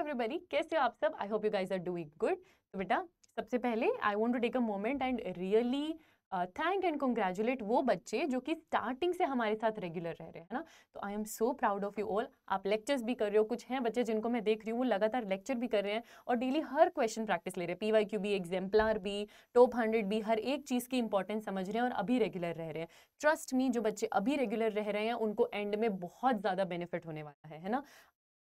Everybody कैसे हो आप सब I hope you guys are doing good तो बेटा सबसे पहले I want to take a moment and really thank and congratulate वो बच्चे जो कि स्टार्टिंग से हमारे साथ रेगुलर रह रहे हैं ना तो I am so proud of you all आप लेक्चर्स भी कर रहे हो कुछ हैं बच्चे जिनको मैं देख रही हूँ वो लगातार लेक्चर भी कर रहे हैं और डेली हर क्वेश्चन प्रैक्टिस ले रहे हैं पी वाई क्यू भी एग्जाम्पलर भी टॉप हंड्रेड भी हर एक चीज़ की इंपॉर्टेंस समझ रहे हैं और अभी रेगुलर रह रहे हैं ट्रस्ट मी जो बच्चे अभी रेगुलर रह रहे हैं उनको एंड में बहुत ज़्यादा बेनिफिट होने वाला है है ना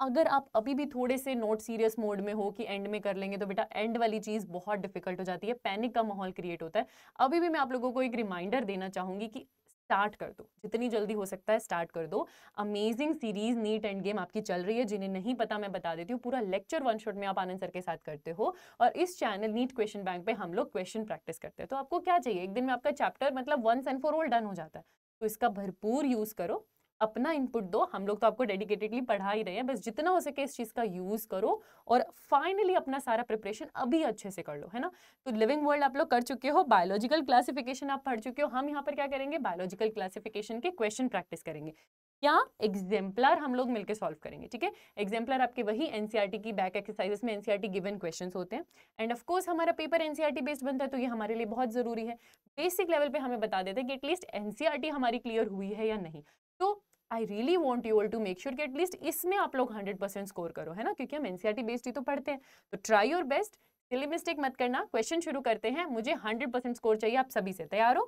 अगर आप अभी भी थोड़े से नोट सीरियस मोड में हो कि एंड में कर लेंगे तो बेटा एंड वाली चीज़ बहुत डिफिकल्ट हो जाती है पैनिक का माहौल क्रिएट होता है अभी भी मैं आप लोगों को एक रिमाइंडर देना चाहूँगी कि स्टार्ट कर दो जितनी जल्दी हो सकता है स्टार्ट कर दो amazing series NEET end game आपकी चल रही है जिन्हें नहीं पता मैं बता देती हूँ पूरा लेक्चर वन शॉट में आप आनंद सर के साथ करते हो और इस चैनल नीट क्वेश्चन बैंक पे हम लोग क्वेश्चन प्रैक्टिस करते हैं तो आपको क्या चाहिए एक दिन में आपका चैप्टर मतलब once and for all done हो जाता है तो इसका भरपूर यूज़ करो अपना इनपुट दो हम लोग तो आपको डेडिकेटेडली पढ़ा ही रहे हैं बस जितना हो सके इस चीज़ का यूज़ करो और फाइनली अपना सारा प्रिपरेशन अभी अच्छे से कर लो है ना तो लिविंग वर्ल्ड आप लोग कर चुके हो बायोलॉजिकल क्लासिफिकेशन आप पढ़ चुके हो हम यहाँ पर क्या करेंगे बायोलॉजिकल क्लासिफिकेशन के क्वेश्चन प्रैक्टिस करेंगे या एग्जाम्पलर हम लोग मिलकर सॉल्व करेंगे ठीक है एग्जाम्पलर आपके वही एनसीईआरटी e की बैक एक्सरसाइजेस में एनसीईआरटी गिवन क्वेश्चंस होते हैं एंड ऑफकोर्स हमारा पेपर एनसीईआरटी बेस्ड बनता है तो ये हमारे लिए बहुत ज़रूरी है बेसिक लेवल पे हमें बता देते हैं कि एटलीस्ट एनसीईआरटी e हमारी क्लियर हुई है या नहीं तो I really want you all to make sure कि एटलीस्ट इसमें आप लोग हंड्रेड परसेंट स्कोर करो है ना क्योंकि हम एनसीआर बेस्ड e ही तो पढ़ते हैं तो try your best silly mistake मत करना क्वेश्चन शुरू करते हैं मुझे हंड्रेड परसेंट स्कोर चाहिए आप सभी से तैयार हो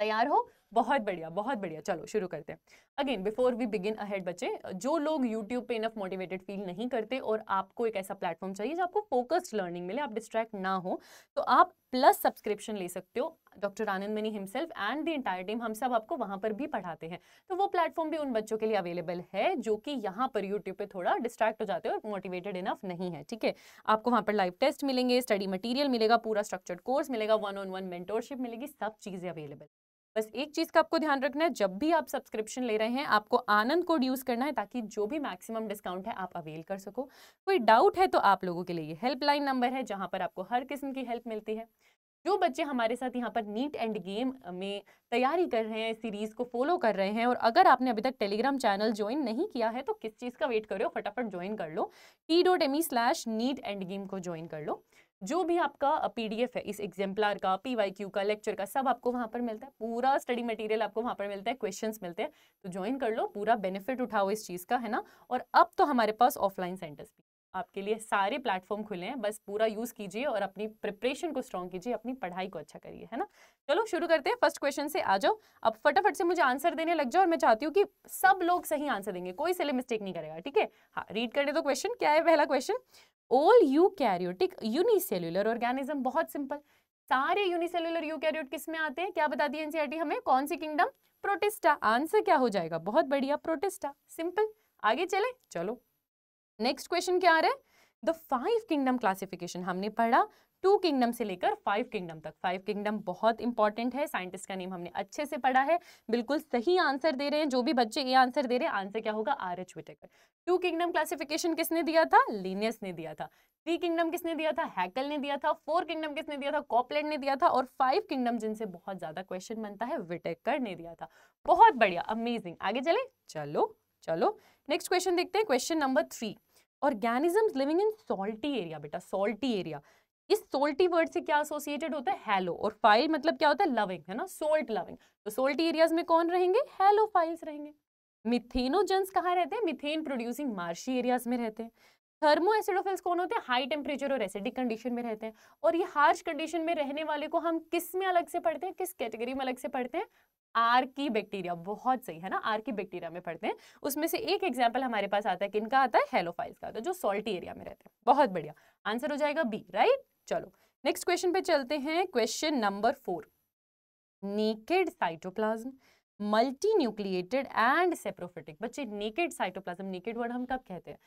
तैयार हो बहुत बढ़िया बहुत बढ़िया चलो शुरू करते हैं again before we begin ahead बच्चे जो लोग यूट्यूब पे इनफ मोटिवेटेड फील नहीं करते और आपको एक ऐसा प्लेटफॉर्म चाहिए जो आपको फोकस्ड लर्निंग मिले आप डिस्ट्रैक्ट ना हो तो आप प्लस सब्सक्रिप्शन ले सकते हो doctor Anand Mani himself and the entire team हम सब आपको वहाँ पर भी पढ़ाते हैं तो वो प्लेटफॉर्म भी उन बच्चों के लिए अवेलेबल है जो कि यहाँ पर यूट्यूब पे थोड़ा डिस्ट्रैक्ट हो जाते हैं और मोटिवेटेड इनफ नहीं है ठीक है आपको वहाँ पर लाइव टेस्ट मिलेंगे स्टडी मटीरियल मिलेगा पूरा स्ट्रक्चर्ड कोर्स मिलेगा वन ऑन वन मेंटोरशिप मिलेगी सब चीज़ें अवेलेबल बस एक चीज़ का आपको ध्यान रखना है जब भी आप सब्सक्रिप्शन ले रहे हैं आपको आनंद कोड यूज़ करना है ताकि जो भी मैक्सिमम डिस्काउंट है आप अवेल कर सको कोई डाउट है तो आप लोगों के लिए हेल्पलाइन नंबर है जहाँ पर आपको हर किस्म की हेल्प मिलती है जो बच्चे हमारे साथ यहाँ पर नीट एंड गेम में तैयारी कर रहे हैं सीरीज़ को फॉलो कर रहे हैं और अगर आपने अभी तक टेलीग्राम चैनल ज्वाइन नहीं किया है तो किस चीज़ का वेट कर रहे हो फटाफट ज्वाइन कर लो T dot M E slash NEET end game को ज्वाइन कर लो जो भी आपका पीडीएफ है इस एग्जाम्पलर का पीवाईक्यू का लेक्चर का सब आपको वहां पर मिलता है पूरा स्टडी मटेरियल आपको वहां पर मिलता है क्वेश्चंस मिलते हैं तो ज्वाइन कर लो पूरा बेनिफिट उठाओ इस चीज़ का है ना और अब तो हमारे पास ऑफलाइन सेंटर्स भी आपके लिए सारे प्लेटफॉर्म खुले हैं बस पूरा यूज़ कीजिए और अपनी प्रिपरेशन को स्ट्रॉन्ग कीजिए अपनी पढ़ाई को अच्छा करिए है ना चलो शुरू करते हैं फर्स्ट क्वेश्चन से आ जाओ अब फटाफट से मुझे आंसर देने लग जाओ और मैं चाहती हूँ कि सब लोग सही आंसर देंगे कोई सिले मिस्टेक नहीं करेगा ठीक है हाँ रीड कर ले तो क्वेश्चन क्या है पहला question all eukaryotic unicellular organism बहुत सिंपल सारे यूनिसेल्यूलर यूकैरियोट किस में आते हैं क्या बताती है एनसीईआरटी हमें कौन सी किंगडम प्रोटिस्टा आंसर क्या हो जाएगा बहुत बढ़िया प्रोटिस्टा सिंपल आगे चले चलो नेक्स्ट क्वेश्चन क्या आ रहा है द फाइव किंगडम क्लासिफिकेशन हमने पढ़ा टू किंगडम से लेकर फाइव किंगडम तक फाइव किंगडम बहुत इंपॉर्टेंट है साइंटिस्ट का नेम हमने अच्छे से पढ़ा है बिल्कुल सही आंसर दे रहे हैं जो भी बच्चे ये आंसर दे रहे हैं आंसर क्या होगा R H Whittaker two kingdom classification किसने दिया था लीनियस ने दिया था थ्री किंगडम किसने दिया था हैकल ने दिया था फोर किंगडम किसने दिया था कॉपलेट ने दिया था और फाइव किंगडम जिनसे बहुत ज्यादा क्वेश्चन बनता है विटेकर ने दिया था बहुत बढ़िया अमेजिंग आगे चले चलो चलो नेक्स्ट क्वेश्चन देखते हैं question number three organisms living in salty area बेटा सॉल्टी एरिया इस सोल्टी वर्ड से क्या एसोसिएटेड होता है हेलो और फाइल मतलब क्या होता है लविंग है ना सोल्ट लविंग तो सोल्टी एरियाज में कौन रहेंगे हेलो फाइल्स रहेंगे मिथेनोजेंस कहाँ रहते हैं मिथेन प्रोड्यूसिंग मार्शी एरियाज में रहते हैं थर्मो एसिडोफिल्स कौन होते हैं हाई टेम्परेचर और एसिडिक कंडीशन में रहते हैं और ये हार्श कंडीशन में रहने वाले को हम किस में अलग से पढ़ते हैं किस कैटेगरी में अलग से पढ़ते हैं आर की बैक्टीरिया बहुत सही है ना आर की बैक्टीरिया में पढ़ते हैं उसमें से एक एग्जाम्पल हमारे पास आता है किनका आता है हेलोफाइल्स का आता है जो सोल्टी एरिया में रहते हैं बहुत बढ़िया आंसर हो जाएगा बी राइट चलो नेक्स्ट क्वेश्चन पे चलते हैं question number four naked cytoplasm multi nucleated and saprophytic बच्चे नेकेड साइटोप्लाज्म नेकेड वर्ड हम कब कहते हैं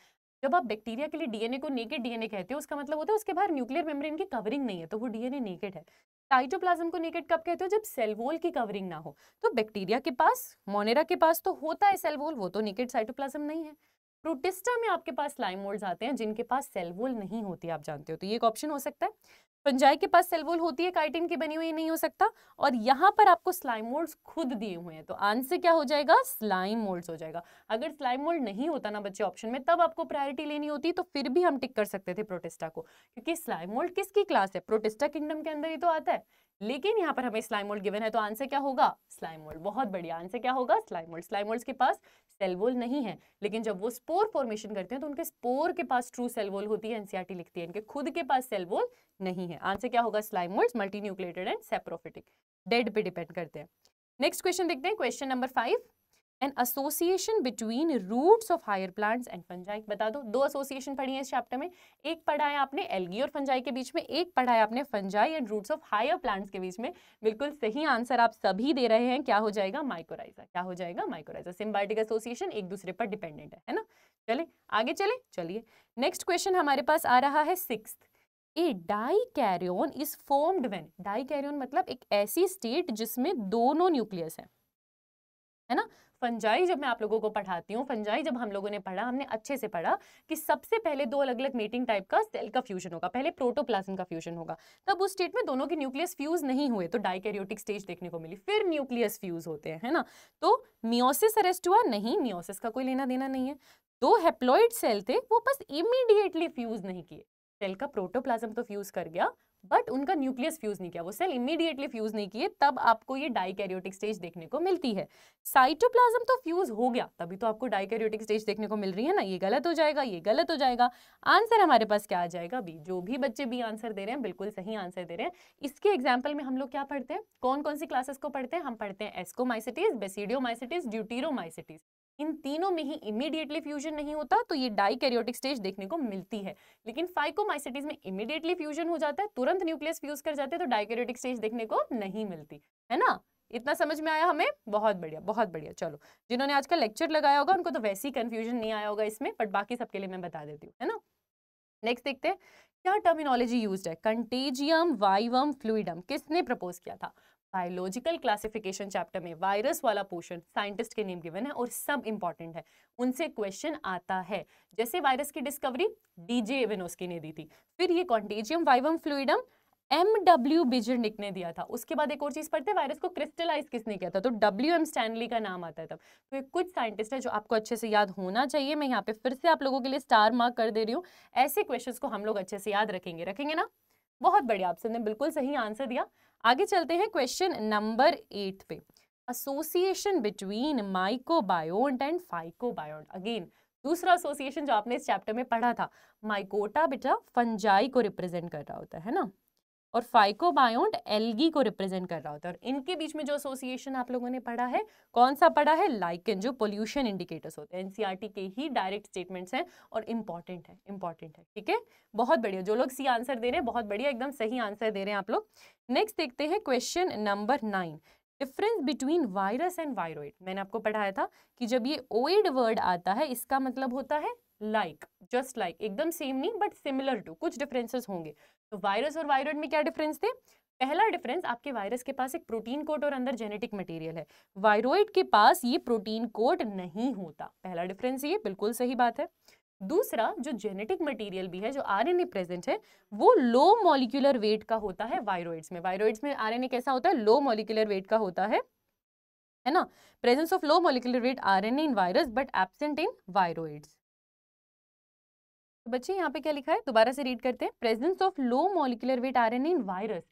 जब आप बैक्टीरिया के लिए डीएनए को नेकेड डीएनए कहते हो उसका मतलब होता है उसके बाहर न्यूक्लियर मेम्ब्रेन की कवरिंग नहीं है तो वो डीएनए नेकेड है साइटोप्लाज्म को नेकेड कब कहते हो जब सेलवोल की कवरिंग ना हो तो बैक्टीरिया के पास मोनेरा के पास तो होता है सेलवोल वो तो नेकेड साइटोप्लाज्म नहीं है प्रोटिस्टा में आपके पास लाइम मोल्ड आते हैं जिनके पास सेलवोल नहीं होती आप जानते हो तो ये एक ऑप्शन हो सकता है पंजाई के पास सेलवोल होती है काइटिन की बनी हुई नहीं हो सकता और यहाँ पर आपको स्लाइम मोल्ड्स खुद दिए हुए हैं तो आंसर क्या हो जाएगा स्लाइम मोल्ड हो जाएगा अगर स्लाइम मोल्ड नहीं होता ना बच्चे ऑप्शन में तब आपको प्रायोरिटी लेनी होती तो फिर भी हम टिक कर सकते थे प्रोटेस्टा को क्योंकि स्लाइम मोल्ड किसकी क्लास है प्रोटेस्टा किंगडम के अंदर ही तो आता है लेकिन यहाँ पर हमें स्लाइम मोल्ड गिवन है तो आंसर क्या होगा स्लाइम मोल्ड बहुत बढ़िया आंसर क्या होगा स्लाइम मोल्ड स्लाइम मोल्ड के पास सेल वॉल नहीं है लेकिन जब वो स्पोर फॉर्मेशन करते हैं तो उनके स्पोर के पास ट्रू सेल वॉल होती है एनसीआरटी e लिखती है इनके खुद के पास सेल वॉल नहीं है आंसर क्या होगा slime walls and saprophytic dead पे डिपेंड करते हैं नेक्स्ट क्वेश्चन देखते हैं question number five an association between roots of higher plants and fungi बता दो दो एसोसिएशन पढ़ी है इस चैप्टर में एक पढ़ा है आपने एलगी और फंजाई के बीच में एक पढ़ा है आपने fungi and roots of higher plants के बीच में बिल्कुल सही आंसर आप सभी दे रहे हैं क्या हो जाएगा माइकोराइजा क्या हो जाएगा माइकोराइजा सिम्बायोटिक एसोसिएशन एक दूसरे पर डिपेंडेंट है है ना चले आगे चले चलिए नेक्स्ट क्वेश्चन हमारे पास आ रहा है six a dikaryon is formed when dikaryon मतलब एक ऐसी स्टेट जिसमें दोनों न्यूक्लियस हैं है ना फंजाई जब मैं आप लोगों को पढ़ाती हूँ फंजाई जब हम लोगों ने पढ़ा हमने अच्छे से पढ़ा कि सबसे पहले दो अलग अलग मेटिंग टाइप का सेल का फ्यूजन होगा पहले प्रोटोप्लाज्म का फ्यूजन होगा तब उस स्टेट में दोनों के न्यूक्लियस फ्यूज नहीं हुए तो डाइकेरियोटिक स्टेज देखने को मिली फिर न्यूक्लियस फ्यूज होते हैं है ना तो मियोसिस अरेस्ट हुआ नहीं मियोसिस का कोई लेना देना नहीं है दो हेप्लॉइड सेल थे वो बस इमीडिएटली फ्यूज नहीं किए सेल का प्रोटोप्लाज्म तो फ्यूज कर गया बट उनका न्यूक्लियस फ्यूज नहीं किया वो सेल इमीडिएटली फ्यूज नहीं किए तब आपको ये डाइकैरियोटिक स्टेज देखने को मिलती है साइटोप्लाज्म तो फ्यूज हो गया तभी तो आपको डाइकैरियोटिक स्टेज देखने को मिल रही है ना ये गलत हो जाएगा ये गलत हो जाएगा आंसर हमारे पास क्या आ जाएगा बी जो भी बच्चे बी आंसर दे रहे हैं बिल्कुल सही आंसर दे रहे हैं इसके एग्जाम्पल में हम लोग क्या पढ़ते हैं कौन कौन सी क्लासेस को पढ़ते हैं हम पढ़ते हैं एस्कोमाइसिटीज बेसिडियोमाइसिटीज ड्यूटीरोमाइसिटीज इन तीनों में ही इमीडिएटली फ्यूजन नहीं होता तो ये डाइकैरियोटिक स्टेज देखने को मिलती है लेकिन फाइकोमाइसिटीज में इमीडिएटली फ्यूजन हो जाता है तुरंत न्यूक्लियस फ्यूज कर जाते हैं तो डाइकैरियोटिक स्टेज देखने को नहीं मिलती है ना इतना समझ में आया हमें बहुत बढ़िया बहुत बढ़िया चलो जिन्होंने आज का लेक्चर लगाया होगा उनको तो वैसे ही कन्फ्यूजन नहीं आया होगा इसमें बट बाकी सबके लिए मैं बता देती हूँ है ना नेक्स्ट देखते हैं क्या टर्मिनोलॉजी यूज है कंटेजियम वाइवम फ्लूडम किसने प्रपोज किया था बायोलॉजिकल क्लासिफिकेशन चैप्टर में वायरस वाला पोर्शन साइंटिस्ट के नेम गिवन है और सब इंपॉर्टेंट है उनसे क्वेश्चन आता है जैसे वायरस की डिस्कवरी डीजे एवेनोस्की ने दी थी फिर ये contagium vivum fluidum M W Beijerinck ने दिया था उसके बाद एक और चीज पढ़ते हैं वायरस को क्रिस्टलाइज किसने किया था तो डब्ल्यू एम स्टैनली का नाम आता है तब तो ये कुछ साइंटिस्ट है जो आपको अच्छे से याद होना चाहिए मैं यहाँ पे फिर से आप लोगों के लिए स्टार मार्क कर दे रही हूँ ऐसे क्वेश्चन को हम लोग अच्छे से याद रखेंगे रखेंगे ना बहुत बढ़िया आपसे बिल्कुल सही आंसर दिया आगे चलते हैं क्वेश्चन नंबर एट पे association between mycobiont and phycobiont again दूसरा एसोसिएशन जो आपने इस चैप्टर में पढ़ा था माइकोटा बेटा फंजाई को रिप्रेजेंट कर रहा होता है ना और फाइकोबायोंट एल्गी को रिप्रेजेंट कर रहा होता है और इनके बीच में जो एसोसिएशन आप लोगों ने पढ़ा है कौन सा पढ़ा है लाइकन जो पोल्यूशन इंडिकेटर्स होते हैं एनसीईआरटी e के ही डायरेक्ट स्टेटमेंट्स हैं और इंपॉर्टेंट है इंपॉर्टेंट है ठीक है बहुत बढ़िया जो लोग सी आंसर दे रहे हैं बहुत बढ़िया एकदम सही आंसर दे रहे हैं आप लोग नेक्स्ट देखते हैं question number nine difference between virus and viroid मैंने आपको पढ़ाया था कि जब ये ओइड वर्ड आता है इसका मतलब होता है लाइक like. जस्ट लाइक एकदम सेम नहीं बट सिमिलर टू कुछ डिफरेंसेस होंगे तो वायरस और वायरोड में क्या डिफरेंस थे पहला डिफरेंस आपके वायरस के पास एक प्रोटीन कोट और अंदर जेनेटिक मटेरियल है वायरोइड के पास ये प्रोटीन कोट नहीं होता पहला डिफरेंस ये बिल्कुल सही बात है दूसरा जो जेनेटिक मटेरियल भी है जो आरएनए प्रेजेंट है वो लो मॉलिक्यूलर वेट का होता है वायरोइड्स में वायरोइड्स में आरएनए कैसा होता है लो मॉलिक्यूलर वेट का होता है है ना presence of low molecular weight RNA in virus but absent in viroids तो बच्चे यहाँ पे क्या लिखा है दोबारा से रीड करते हैं presence of low molecular weight R in virus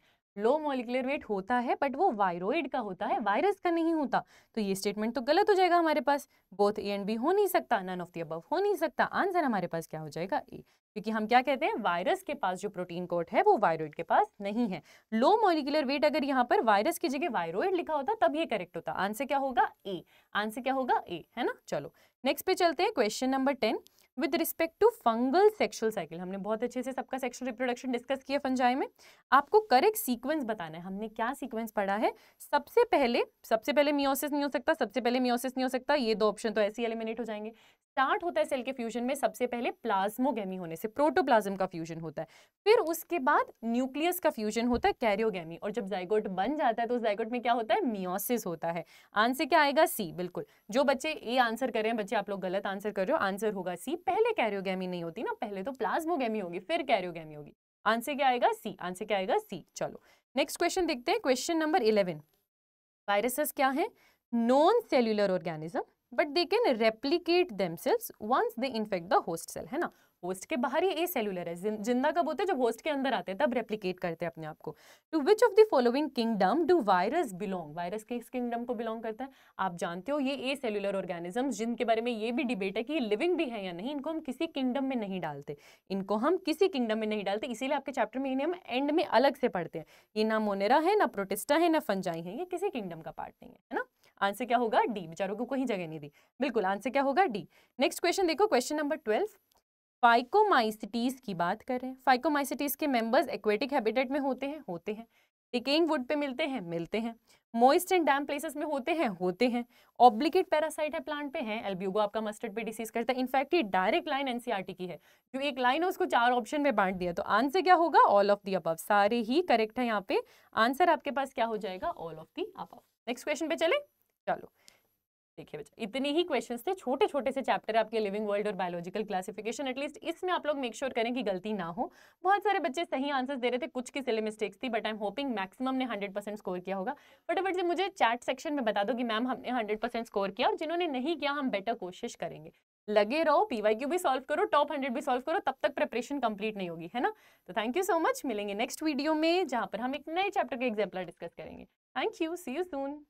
low molecular weight होता है बट वो वायरोइड का होता है वायरस का नहीं होता तो ये स्टेटमेंट तो गलत हो जाएगा हमारे पास बोथ ए एंड बी हो नहीं सकता नन ऑफ दी अबव हो नहीं सकता आंसर हमारे पास क्या हो जाएगा ए क्योंकि हम क्या कहते हैं वायरस के पास जो प्रोटीन कोट है वो वायरोइड के पास नहीं है लो मोलिकुलर वेट अगर यहाँ पर वायरस की जगह वायरोइड लिखा होता तब ये करेक्ट होता आंसर क्या होगा ए आंसर क्या होगा ए है ना चलो नेक्स्ट पे चलते हैं question number ten with respect to fungal sexual cycle हमने बहुत अच्छे से सबका सेक्शुअल रिप्रोडक्शन डिस्कस किया फंजाई में आपको करेक्ट सीक्वेंस बताना है हमने क्या सीक्वेंस पढ़ा है सबसे पहले सबसे पहले मियोसिस नहीं हो सकता सबसे पहले मियोसिस नहीं हो सकता ये दो ऑप्शन तो ऐसे ही एलिमिनेट हो जाएंगे स्टार्ट होता है सेल के फ्यूजन में सबसे पहले प्लाज्मोगेमी होने से प्रोटोप्लाज्म का फ्यूजन होता है फिर उसके बाद न्यूक्लियस का फ्यूजन होता है कैरियोगेमी और जब जाइगोट बन जाता है तो जाइगोट में क्या होता है मियोसिस होता है आंसर क्या आएगा सी बिल्कुल जो बच्चे ए आंसर कर रहे हैं बच्चे आप लोग गलत आंसर कर रहे हो आंसर होगा सी पहले कैरियोगेमी नहीं होती ना पहले तो प्लाज्मोगेमी होगी फिर कैरियोगेमी होगी आंसर क्या आएगा सी आंसर क्या आएगा सी चलो नेक्स्ट क्वेश्चन देखते हैं क्वेश्चन नंबर इलेवन वायरसेस क्या है non cellular organism but they can replicate cells once they infect the host cell है ना होस्ट के बाहर ही ए सेलुलर है जिंदा कब होते हैं जब होस्ट के अंदर आते हैं तब रेप्लीकेट करते हैं अपने आप को to which of the following kingdom do virus belong virus किस किंगडम को बिलोंग करता है आप जानते हो ये ए सेलुलर ऑर्गेनिज्म जिनके बारे में ये भी डिबेट है कि ये लिविंग भी है या नहीं इनको हम किसी किंगडम में नहीं डालते इनको हम किसी किंगडम में नहीं डालते इसीलिए आपके चैप्टर में इन्हें हम एंड में अलग से पढ़ते हैं ये ना मोनेरा है ना प्रोटेस्टा है ना फंजाई है ये किसी किंगडम का पार्ट नहीं है ना आंसर क्या होगा डी बेचारों को कहीं जगह नहीं दी बिल्कुल आंसर क्या होगा डी नेक्स्ट क्वेश्चन देखो क्वेश्चन नंबर ट्वेल्व फाइकोमाइसिटीज की बात करें फाइकोमाइसिटीज के मेंबर्स एक्वेटिक हैबिटेट में होते हैं होते हैं डिकेइंग वुड पे मिलते हैं मिलते हैं मोइस्ट एंड डैम प्लेसेस में होते हैं होते हैं ऑब्लिकेट पैरासाइट है प्लांट पे हैं एल्ब्यूगो आपका मस्टर्ड पे डिसीज करता है इनफैक्ट ये डायरेक्ट लाइन एनसीईआरटी की है जो एक लाइन है उसको चार ऑप्शन में बांट दिया तो आंसर क्या होगा ऑल ऑफ दी अबव सारे ही करेक्ट है यहाँ पे आंसर आपके पास क्या हो जाएगा all of the above next question पे चले चलो देखिए बच्चा इतने ही क्वेश्चन थे छोटे छोटे से चैप्टर आपके लिविंग वर्ल्ड और बायोलॉजिकल क्लासिफिकेशन एटलीस्ट इसमें आप लोग मेक श्योर sure करें कि गलती ना हो बहुत सारे बच्चे सही आंसर्स दे रहे थे कुछ की सिले मिस्टेक्स थी but I am hoping maximum ने 100% स्कोर किया होगा फटाफट से मुझे चैट सेक्शन में बता दो कि मैम हमने हंड्रेड स्कोर किया और जिन्होंने नहीं किया हम बेटर कोशिश करेंगे लगे रहो पीवाईक्यू भी सॉल्व करो टॉप हंड्रेड भी सॉल्व करो तब तक प्रिपरेशन कंप्लीट नहीं होगी है ना तो थैंक यू सो मच मिलेंगे नेक्स्ट वीडियो में जहाँ पर हम एक नए चैप्टर के एग्जाम्पल डिस्कस करेंगे thank you see you soon